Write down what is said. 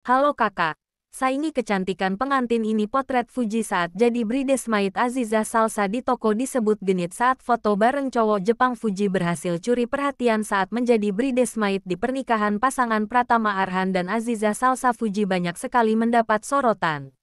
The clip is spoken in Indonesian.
Halo kakak, saingi kecantikan pengantin ini potret Fuji saat jadi Brides Maid Aziza Salsa di toko disebut genit saat foto bareng cowok Jepang Fuji berhasil curi perhatian saat menjadi Brides Maid di pernikahan pasangan Pratama Arhan dan Aziza Salsa Fuji banyak sekali mendapat sorotan.